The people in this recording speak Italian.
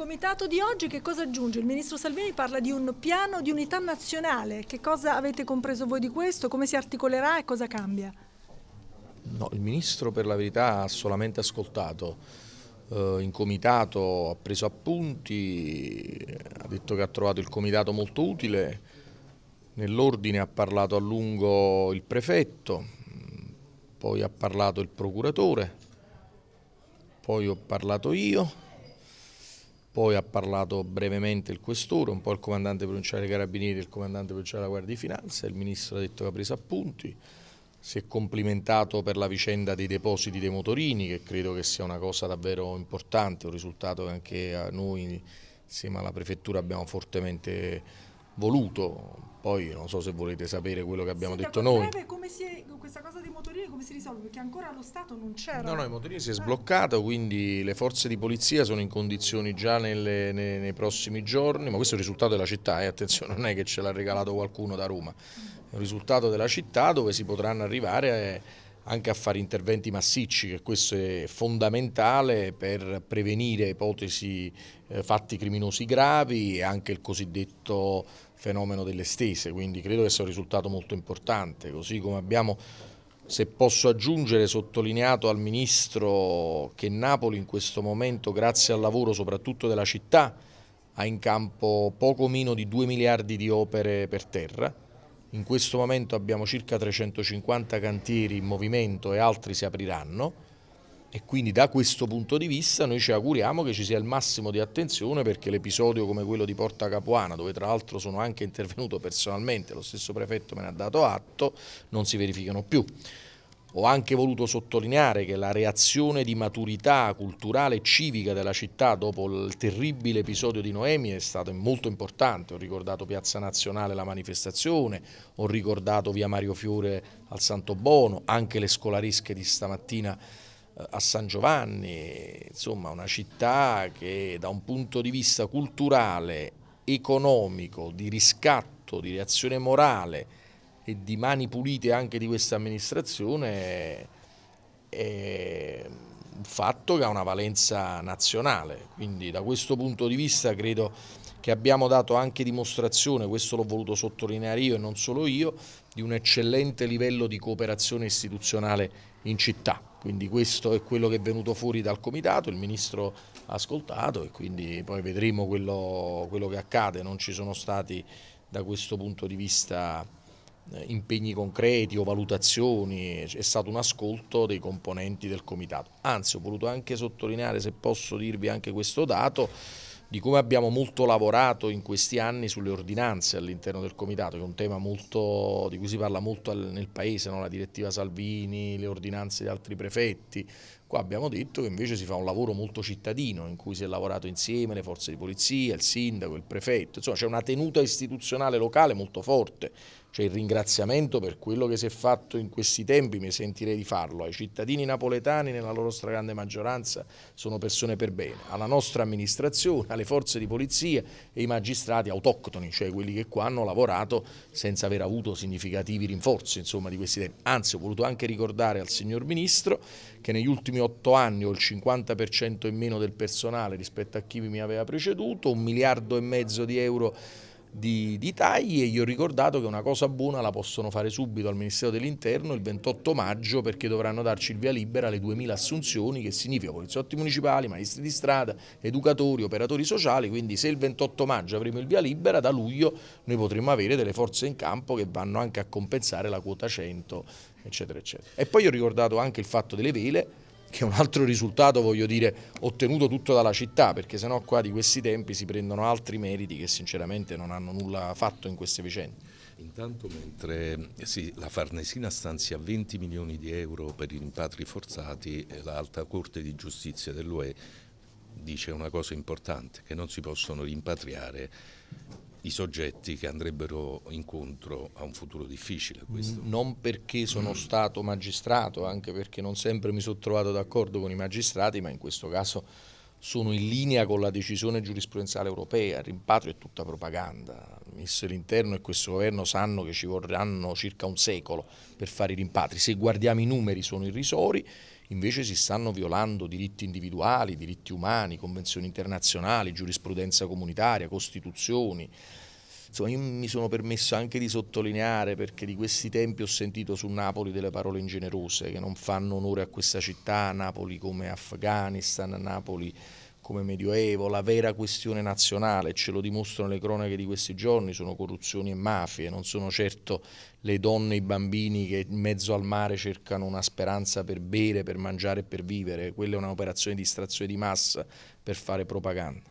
comitato di oggi che cosa aggiunge? Il ministro Salvini parla di un piano di unità nazionale. Che cosa avete compreso voi di questo? Come si articolerà e cosa cambia? No, il ministro per la verità ha solamente ascoltato. Eh, in comitato ha preso appunti, ha detto che ha trovato il comitato molto utile, nell'ordine ha parlato a lungo il prefetto, poi ha parlato il procuratore, poi ho parlato io, poi ha parlato brevemente il questore, un po' il comandante provinciale dei Carabinieri, il comandante provinciale della Guardia di Finanza, il ministro ha detto che ha preso appunti, si è complimentato per la vicenda dei depositi dei motorini che credo che sia una cosa davvero importante, un risultato che anche a noi insieme alla prefettura abbiamo fortemente voluto. Poi non so se volete sapere quello che abbiamo sì, detto noi. Come si è, questa cosa dei motorini come si risolve? Perché ancora lo Stato non c'era. No, no, i motorini si è eh. sbloccato, quindi le forze di polizia sono in condizioni già nelle, nei, nei, prossimi giorni, ma questo è il risultato della città, eh, attenzione, non è che ce l'ha regalato qualcuno da Roma. È un risultato della città dove si potranno arrivare... Eh, anche a fare interventi massicci, che questo è fondamentale per prevenire ipotesi eh, fatti criminosi gravi e anche il cosiddetto fenomeno delle stese, quindi credo che sia un risultato molto importante, così come abbiamo se posso aggiungere, sottolineato al Ministro che Napoli in questo momento, grazie al lavoro soprattutto della città, ha in campo poco meno di 2 miliardi di opere per terra, in questo momento abbiamo circa 350 cantieri in movimento e altri si apriranno e quindi da questo punto di vista noi ci auguriamo che ci sia il massimo di attenzione perché l'episodio come quello di Porta Capuana dove tra l'altro sono anche intervenuto personalmente, lo stesso prefetto me ne ha dato atto, non si verificano più. Ho anche voluto sottolineare che la reazione di maturità culturale e civica della città dopo il terribile episodio di Noemi è stata molto importante. Ho ricordato Piazza Nazionale la manifestazione, ho ricordato via Mario Fiore al Santo Bono, anche le scolaresche di stamattina eh, a San Giovanni, insomma una città che da un punto di vista culturale, economico, di riscatto, di reazione morale, e di mani pulite anche di questa amministrazione è un fatto che ha una valenza nazionale, quindi da questo punto di vista credo che abbiamo dato anche dimostrazione, questo l'ho voluto sottolineare io e non solo io, di un eccellente livello di cooperazione istituzionale in città. Quindi questo è quello che è venuto fuori dal Comitato, il Ministro ha ascoltato e quindi poi vedremo quello, quello che accade, non ci sono stati da questo punto di vista eh, impegni concreti o valutazioni, è stato un ascolto dei componenti del comitato. Anzi, ho voluto anche sottolineare, se posso dirvi anche questo dato, di come abbiamo molto lavorato in questi anni sulle ordinanze all'interno del comitato, che è un tema molto, di cui si parla molto nel paese, no? la direttiva Salvini, le ordinanze di altri prefetti. Qua abbiamo detto che invece si fa un lavoro molto cittadino, in cui si è lavorato insieme le forze di polizia, il sindaco, il prefetto, insomma c'è una tenuta istituzionale locale molto forte cioè il ringraziamento per quello che si è fatto in questi tempi, mi sentirei di farlo, ai cittadini napoletani nella loro stragrande maggioranza sono persone per bene, alla nostra amministrazione, alle forze di polizia e ai magistrati autoctoni, cioè quelli che qua hanno lavorato senza aver avuto significativi rinforzi insomma, di questi tempi. Anzi ho voluto anche ricordare al signor Ministro che negli ultimi otto anni ho il 50% in meno del personale rispetto a chi mi aveva preceduto, un miliardo e mezzo di euro di, di, tagli e gli ho ricordato che una cosa buona la possono fare subito al Ministero dell'Interno il 28 maggio perché dovranno darci il via libera alle 2000 assunzioni che significa poliziotti municipali, maestri di strada, educatori, operatori sociali, quindi se il 28 maggio avremo il via libera da luglio noi potremo avere delle forze in campo che vanno anche a compensare la quota 100 eccetera eccetera. E poi ho ricordato anche il fatto delle vele che è un altro risultato, voglio dire, ottenuto tutto dalla città, perché sennò qua di questi tempi si prendono altri meriti che sinceramente non hanno nulla fatto in queste vicende. Intanto mentre eh, sì, la Farnesina stanzia 20 milioni di euro per i rimpatri forzati, eh, l'Alta Corte di Giustizia dell'UE dice una cosa importante, che non si possono rimpatriare i soggetti che andrebbero incontro a un futuro difficile. Questo. Non perché sono stato magistrato, anche perché non sempre mi sono trovato d'accordo con i magistrati, ma in questo caso sono in linea con la decisione giurisprudenziale europea. Il rimpatrio è tutta propaganda. Il ministro dell'Interno e questo governo sanno che ci vorranno circa un secolo per fare i rimpatri. Se guardiamo i numeri sono irrisori invece si stanno violando diritti individuali, diritti umani, convenzioni internazionali, giurisprudenza comunitaria, costituzioni. Insomma, io mi sono permesso anche di sottolineare, perché di questi tempi ho sentito su Napoli delle parole ingenerose che non fanno onore a questa città, Napoli come Afghanistan, Napoli come Medioevo, la vera questione nazionale, ce lo dimostrano le cronache di questi giorni, sono corruzioni e mafie, non sono certo le donne e i bambini che in mezzo al mare cercano una speranza per bere, per mangiare e per vivere, quella è un'operazione di distrazione di massa per fare propaganda.